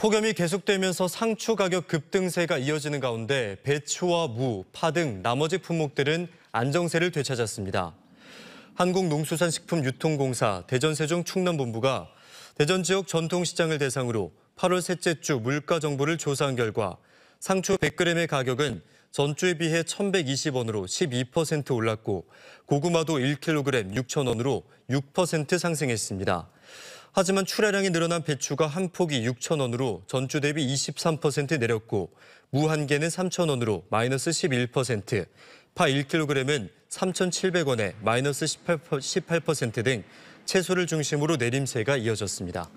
폭염이 계속되면서 상추 가격 급등세가 이어지는 가운데 배추와 무, 파 등 나머지 품목들은 안정세를 되찾았습니다. 한국농수산식품유통공사 대전세종 충남본부가 대전 지역 전통시장을 대상으로 8월 셋째 주 물가 정보를 조사한 결과 상추 100g의 가격은 전주에 비해 1,120원으로 12% 올랐고 고구마도 1kg 6,000원으로 6% 상승했습니다. 하지만 출하량이 늘어난 배추가 한 폭이 6천원으로 전주 대비 23% 내렸고 무한계는3천원으로 마이너스 11%, 파 1kg은 3,700원에 마이너스 18%등 채소를 중심으로 내림세가 이어졌습니다.